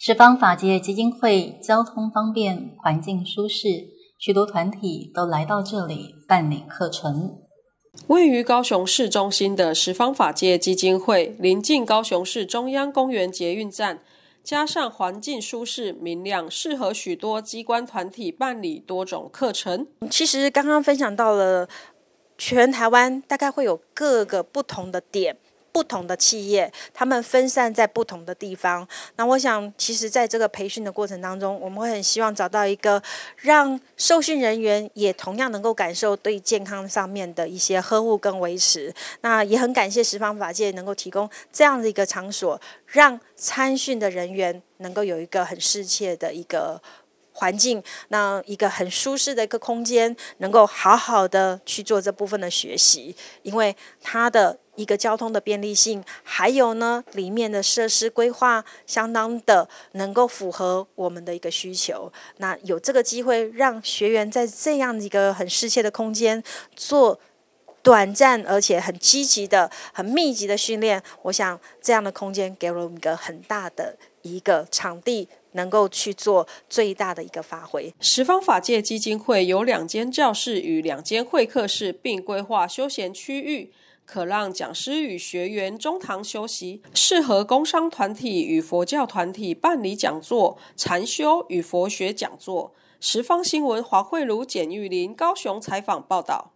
十方法界基金会交通方便，环境舒适，许多团体都来到这里办理课程。位于高雄市中心的十方法界基金会，临近高雄市中央公园捷运站，加上环境舒适、明亮，适合许多机关团体办理多种课程。其实刚刚分享到了全台湾，大概会有各个不同的点。不同的企业，他们分散在不同的地方。那我想，其实在这个培训的过程当中，我们会很希望找到一个让受训人员也同样能够感受对健康上面的一些呵护跟维持。那也很感谢十方法界能够提供这样的一个场所，让参训的人员能够有一个很适切的一个环境，那一个很舒适的一个空间，能够好好的去做这部分的学习，因为他的。一个交通的便利性，还有呢，里面的设施规划相当的能够符合我们的一个需求。那有这个机会，让学员在这样一个很适切的空间做短暂而且很积极的、很密集的训练。我想这样的空间给了我们一个很大的一个场地，能够去做最大的一个发挥。十方法界基金会有两间教室与两间会客室，并规划休闲区域。可让讲师与学员中堂休息，适合工商团体与佛教团体办理讲座、禅修与佛学讲座。十方新闻，黄惠如、简玉林，高雄采访报道。